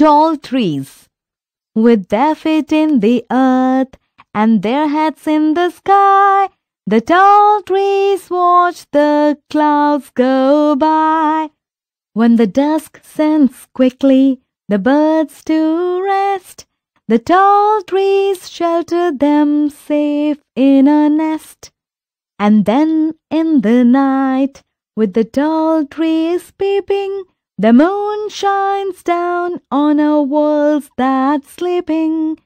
tall trees. With their feet in the earth and their heads in the sky, the tall trees watch the clouds go by. When the dusk sends quickly the birds to rest, the tall trees shelter them safe in a nest. And then in the night, with the tall trees peeping, the moon shines down on our walls that's sleeping.